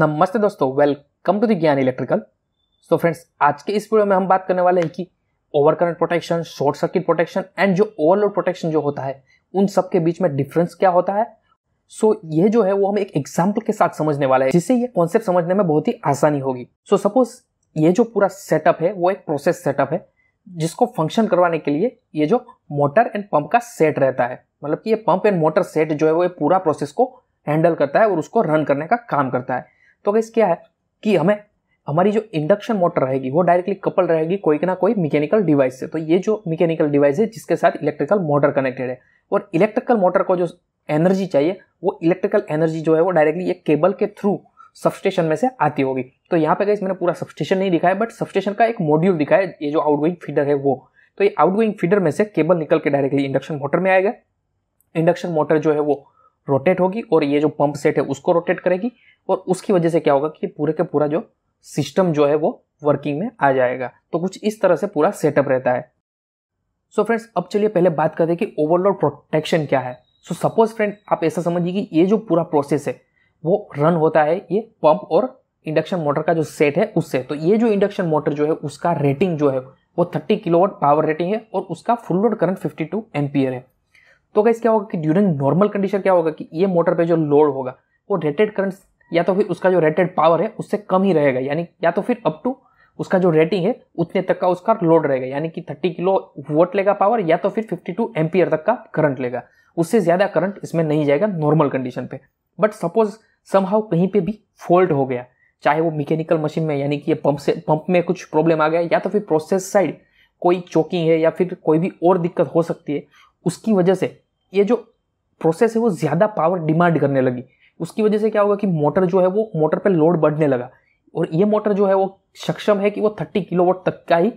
नमस्ते दोस्तों welcome to the Gyan electrical so friends आज के इस वीडियो में हम बात करने वाले हैं कि over current protection short circuit protection and जो ओवरलोड प्रोटेक्शन जो होता है उन सब के बीच में डिफरेंस क्या होता है सो so, ये जो है वो हम एक एग्जाम्पल के साथ समझने वाले हैं जिससे ये कॉन्सेप्ट समझने में बहुत ही आसानी होगी सो so, सपोज ये जो पूरा सेटअप है वो एक प्रोसेस सेटअप है जिसको फंक्शन करवाने के लिए ये जो मोटर एंड पंप का सेट रहता है मतलब कि ये पंप एंड मोटर सेट जो है वो पूरा प्रोसेस को हैंडल करता है और उसको रन करने का काम करता है तो गैस क्या है कि हमें हमारी जो इंडक्शन मोटर रहेगी वो डायरेक्टली कपल रहेगी कोई ना कोई मैकेनिकल डिवाइस से तो ये जो मैकेनिकल डिवाइस है जिसके साथ इलेक्ट्रिकल मोटर कनेक्टेड है और इलेक्ट्रिकल मोटर को जो एनर्जी चाहिए वो इलेक्ट्रिकल एनर्जी जो है वो डायरेक्टली एक केबल के थ्रू सबस्टेशन में से आती होगी तो यहाँ पे गई मैंने पूरा सबस्टेशन नहीं दिखाया बट सबस्टेशन का एक मॉड्यूल दिखाया ये जो आउटगोइंग फीडर है वो तो ये आउटगोइंग फीडर में से केबल निकल के डायरेक्टली इंडक्शन मोटर में आएगा इंडक्शन मोटर जो है वो रोटेट होगी और ये जो पंप सेट है उसको रोटेट करेगी और उसकी वजह से क्या होगा कि पूरे का पूरा जो सिस्टम जो है वो वर्किंग में आ जाएगा तो कुछ इस तरह से पूरा सेटअप रहता है सो so फ्रेंड्स अब चलिए पहले बात करते हैं कि ओवरलोड प्रोटेक्शन क्या है सो सपोज फ्रेंड आप ऐसा समझिए कि ये जो पूरा प्रोसेस है वो रन होता है ये पंप और इंडक्शन मोटर का जो सेट है उससे तो ये जो इंडक्शन मोटर जो है उसका रेटिंग जो है वो 30 किलोवाट पावर रेटिंग है और उसका फुल लोड करंट 52 एम्पियर है तो गैस क्या होगा कि ड्यूरिंग नॉर्मल कंडीशन क्या होगा कि ये मोटर पे जो लोड होगा वो रेटेड करंट या तो फिर उसका जो रेटेड पावर है उससे कम ही रहेगा यानी या तो फिर अप टू उसका जो रेटिंग है उतने तक का उसका लोड रहेगा यानी कि थर्टी किलो वोट लेगा पावर या तो फिर फिफ्टी टू एम्पियर तक का करंट लेगा उससे ज़्यादा करंट इसमें नहीं जाएगा नॉर्मल कंडीशन पे बट सपोज समहाउ कहीं पे भी फॉल्ट हो गया चाहे वो मैकेनिकल मशीन में यानी कि ये पंप से पंप में कुछ प्रॉब्लम आ गया या तो फिर प्रोसेस साइड कोई चौकिंग है या फिर कोई भी और दिक्कत हो सकती है उसकी वजह से ये जो प्रोसेस है वो ज़्यादा पावर डिमांड करने लगी उसकी वजह से क्या होगा कि मोटर जो है वो मोटर पर लोड बढ़ने लगा और ये मोटर जो है वो सक्षम है कि वो थर्टी किलोवाट तक का ही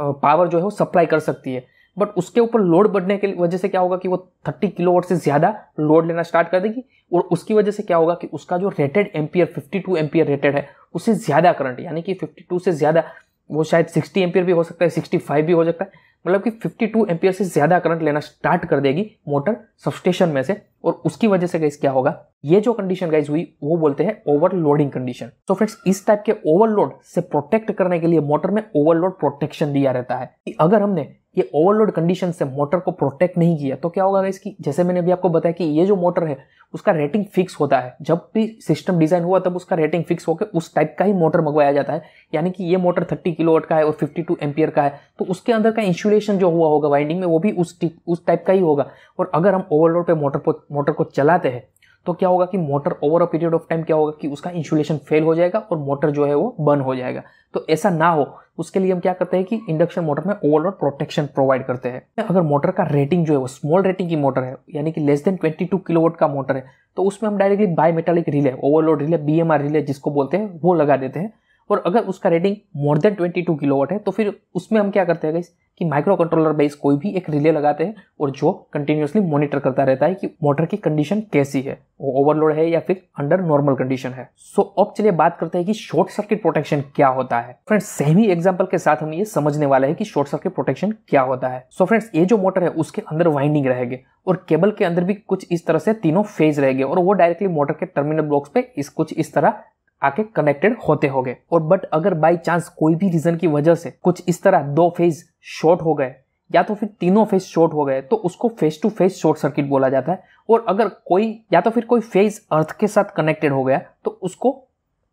पावर जो है वो सप्लाई कर सकती है बट उसके ऊपर लोड बढ़ने की वजह से क्या होगा कि वो थर्टी किलोवाट से ज़्यादा लोड लेना स्टार्ट कर देगी और उसकी वजह से क्या होगा कि उसका जो रेटेड एम्पियर 52 एम्पियर रेटेड है उससे ज़्यादा करंट यानी कि 52 से ज़्यादा वो शायद 60 एम्पियर भी हो सकता है 65 भी हो सकता है मतलब कि 52 टू से ज़्यादा करंट लेना स्टार्ट कर देगी मोटर सबस्टेशन में से और उसकी वजह से गाइस क्या होगा ये जो कंडीशन गाइस हुई वो बोलते हैं ओवरलोडिंग कंडीशन तो फ्रेंड्स इस टाइप के ओवरलोड से प्रोटेक्ट करने के लिए मोटर में ओवरलोड प्रोटेक्शन दिया रहता है कि अगर हमने ये ओवरलोड कंडीशन से मोटर को प्रोटेक्ट नहीं किया तो क्या होगा इसकी जैसे मैंने अभी आपको बताया कि ये जो मोटर है उसका रेटिंग फिक्स होता है जब भी सिस्टम डिजाइन हुआ तब उसका रेटिंग फिक्स होकर उस टाइप का ही मोटर मंगवाया जाता है यानी कि ये मोटर 30 किलोवाट का है और 52 एम्पियर का है तो उसके अंदर का इंसुलेशन जो हुआ होगा वाइंडिंग में वो भी उस उस टाइप का ही होगा और अगर हम ओवरलोड पे मोटर को मोटर को चलाते हैं तो क्या होगा कि motor over a period of time क्या होगा कि उसका इंसुलेशन फेल हो जाएगा और मोटर जो है वो बर्न हो जाएगा तो ऐसा ना हो उसके लिए हम क्या करते हैं कि इंडक्शन मोटर में ओवरऑल प्रोटेक्शन प्रोवाइड करते हैं अगर मोटर का रेटिंग जो है वो स्मॉल रेटिंग की मोटर है यानी कि लेस देन 22 किलोवाट का मोटर है तो उसमें हम directly bimetallic relay overload relay B relay जिसको बोलते हैं वो लगा देते हैं और अगर उसका रेटिंग मोर देन 22 किलो है तो फिर उसमें हम क्या करते हैं कि माइक्रो कंट्रोलर बेस कोई भी एक रिले लगाते हैं और जो कंटिन्यूसली मॉनिटर करता रहता है कि मोटर की कंडीशन कैसी है वो ओवरलोड है या फिर अंडर नॉर्मल कंडीशन है सो so, अब चलिए बात करते हैं कि शॉर्ट सर्किट प्रोटेक्शन क्या होता है फ्रेंड्स सेम ही एग्जाम्पल के साथ हम ये समझने वाले हैं कि शॉर्ट सर्किट प्रोटेक्शन क्या होता है सो so, फ्रेंड्स ये जो मोटर है उसके अंदर वाइंडिंग रहेगी और केबल के अंदर भी कुछ इस तरह से तीनों फेज रहेंगे और वो डायरेक्टली मोटर के टर्मिनल ब्लॉक्स पे इस कुछ इस तरह आके कनेक्टेड होते होंगे और बट अगर बाई चांस कोई भी रीजन की वजह से कुछ इस तरह दो फेज शॉर्ट हो गए या तो फिर तीनों फेज शॉर्ट हो गए तो उसको phase to phase short circuit बोला जाता है और अगर कोई या तो फिर कोई फेज अर्थ के साथ कनेक्टेड हो गया तो उसको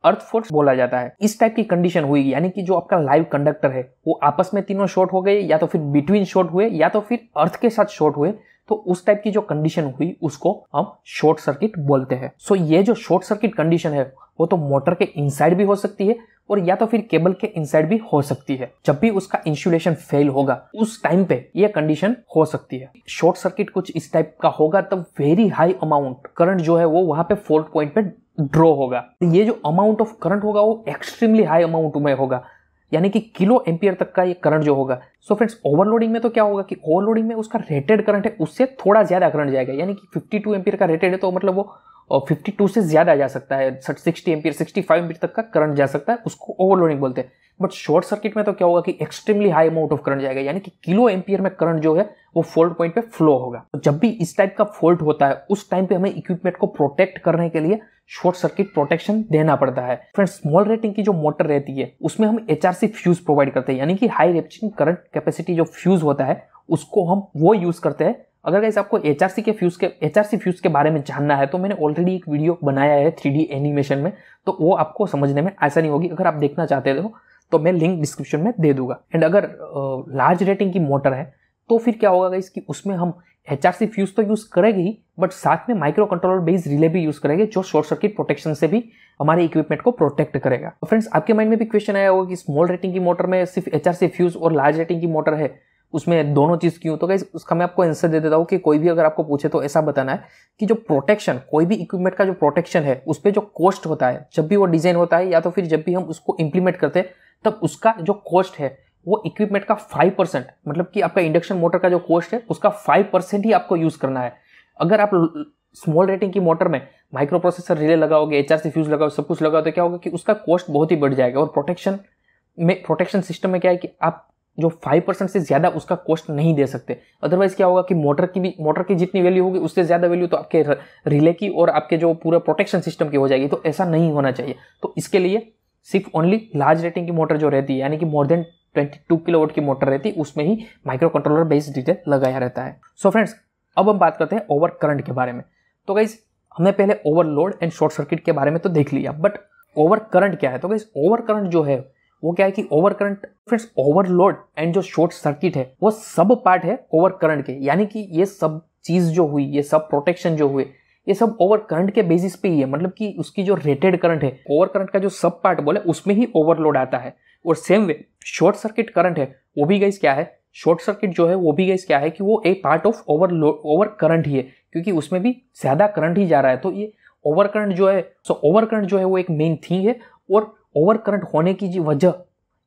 अर्थ फोर्स बोला जाता है इस टाइप की कंडीशन हुई यानी कि जो आपका लाइव कंडक्टर है वो आपस में तीनों शॉर्ट हो गए या तो फिर बिटवीन शॉर्ट हुए या तो फिर अर्थ के साथ शॉर्ट हुए तो उस टाइप की जो कंडीशन हुई उसको हम शॉर्ट सर्किट बोलते हैं सो ये जो शॉर्ट सर्किट कंडीशन है वो तो मोटर के इनसाइड भी हो सकती है और या तो फिर केबल के इनसाइड भी हो सकती है जब भी उसका इंसुलेशन फेल होगा उस टाइम पे ये कंडीशन हो सकती है शॉर्ट सर्किट कुछ इस टाइप का होगा तब वेरी हाई अमाउंट करंट जो है वो वहां पे फॉल्ट पॉइंट पे ड्रॉ होगा ये जो अमाउंट ऑफ करंट होगा वो एक्सट्रीमली हाई अमाउंट में होगा यानी कि किलो एम्पियर तक का ये करंट जो होगा सो फ्रेंड्स ओवरलोडिंग में तो क्या होगा कि ओवरलोडिंग में उसका रेटेड करंट है उससे थोड़ा ज़्यादा करंट जाएगा यानी कि 52 टू का रेटेड है तो मतलब वो और 52 से ज़्यादा जा सकता है sixty ampere sixty five ampere तक का करंट जा सकता है उसको ओवरलोडिंग बोलते हैं बट शॉर्ट सर्किट में तो क्या होगा कि extremely high amount of current जाएगा यानी कि किलो एम्पियर में करंट जो है वो फॉल्ट पॉइंट पे फ्लो होगा तो जब भी इस टाइप का फॉल्ट होता है उस टाइम पे हमें इक्विपमेंट को प्रोटेक्ट करने के लिए शॉर्ट सर्किट प्रोटेक्शन देना पड़ता है फ्रेंड्स स्मॉल रेटिंग की जो मोटर रहती है उसमें हम एच फ्यूज प्रोवाइड करते हैं यानी कि हाई रेपचिंग करंट कैपेसिटी जो फ्यूज होता है उसको हम वो यूज करते हैं अगर कैसे आपको एच के फ्यूज के एच आर फ्यूज के बारे में जानना है तो मैंने ऑलरेडी एक वीडियो बनाया है थ्री एनिमेशन में तो वो आपको समझने में आसानी होगी अगर आप देखना चाहते हो तो, तो मैं लिंक डिस्क्रिप्शन में दे दूंगा एंड अगर लार्ज रेटिंग की मोटर है तो फिर क्या होगा इसकी कि उसमें हम एच फ्यूज तो यूज़ करेंगे ही बट साथ में माइक्रो कंट्रोलर बेस्ड रिले भी यूज़ करेंगे जो शॉर्ट सर्किट प्रोटेक्शन से भी हमारे इक्विपमेंट को प्रोटेक्ट करेगा फ्रेंड्स तो आपके माइंड में भी क्वेश्चन आया होगा कि स्मॉल रेटिंग की मोटर में सिर्फ एच फ्यूज और लार्ज रेटिंग की मोटर है उसमें दोनों चीज़ क्यों तो कहीं उसका मैं आपको आंसर दे देता हूँ कि कोई भी अगर आपको पूछे तो ऐसा बताना है कि जो प्रोटेक्शन कोई भी इक्विपमेंट का जो प्रोटेक्शन है उस पर जो कॉस्ट होता है जब भी वो डिज़ाइन होता है या तो फिर जब भी हम उसको इम्प्लीमेंट करते हैं तब उसका जो कॉस्ट है वो इक्विपमेंट का फाइव परसेंट मतलब कि आपका इंडक्शन मोटर का जो कॉस्ट है उसका फाइव परसेंट ही आपको यूज़ करना है अगर आप स्मॉल रेटिंग की मोटर में माइक्रो प्रोसेसर रिले लगाओगे एच आर फ्यूज लगाओ सब कुछ लगाओ तो क्या होगा कि उसका कॉस्ट बहुत ही बढ़ जाएगा और प्रोटेक्शन में प्रोटेक्शन सिस्टम में क्या है कि आप जो फाइव परसेंट से ज़्यादा उसका कॉस्ट नहीं दे सकते अदरवाइज़ क्या होगा कि मोटर की भी मोटर की जितनी वैल्यू होगी उससे ज़्यादा वैल्यू तो आपके रिले की और आपके जो पूरा प्रोटेक्शन सिस्टम की हो जाएगी तो ऐसा नहीं होना चाहिए तो इसके लिए सिर्फ ओनली लार्ज रेटिंग की मोटर जो रहती है यानी कि मोर देन 22 किलोवाट की मोटर रहती है उसमें ही माइक्रो कंट्रोलर बेस्ड डिटेल लगाया रहता है सो so फ्रेंड्स अब हम बात करते हैं ओवर करंट के बारे में तो गाइज हमने पहले ओवरलोड एंड शॉर्ट सर्किट के बारे में तो देख लिया बट ओवर करंट क्या है तो गाइज ओवर करंट जो है वो क्या है कि over current friends overload and जो शॉर्ट सर्किट है वो सब पार्ट है ओवर करंट के यानी कि ये सब चीज जो हुई ये सब प्रोटेक्शन जो हुए ये सब ओवर करंट के बेसिस पे ही है मतलब कि उसकी जो रेटेड करंट है ओवर करंट का जो सब पार्ट बोले उसमें ही ओवरलोड आता है और same way short circuit current है वो भी गाइस क्या है शॉर्ट सर्किट जो है वो भी गाइस क्या है कि वो एक part of over over current ही है क्योंकि उसमें भी ज़्यादा करंट ही जा रहा है तो ये ओवर करंट जो है सो ओवर करंट जो है वो एक मेन थिंग है और ओवर करंट होने की जी वजह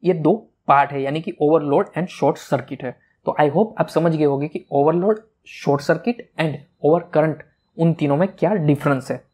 ये दो पार्ट है यानी कि ओवरलोड एंड शॉर्ट सर्किट है तो आई होप आप समझ गए होगी कि overload short circuit and over current उन तीनों में क्या डिफरेंस है